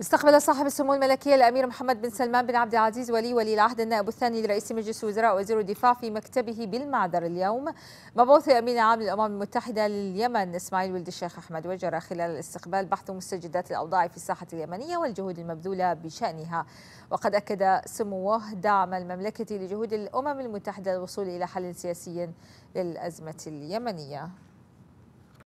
استقبل صاحب السمو الملكية الأمير محمد بن سلمان بن عبد العزيز ولي ولي العهد النائب الثاني لرئيس مجلس الوزراء وزير الدفاع في مكتبه بالمعذر اليوم مبعوث أمين عام للأمم المتحدة لليمن إسماعيل ولد الشيخ أحمد وجرى خلال الاستقبال بحث مستجدات الأوضاع في الساحة اليمنية والجهود المبذولة بشأنها وقد أكد سموه دعم المملكة لجهود الأمم المتحدة للوصول إلى حل سياسي للأزمة اليمنية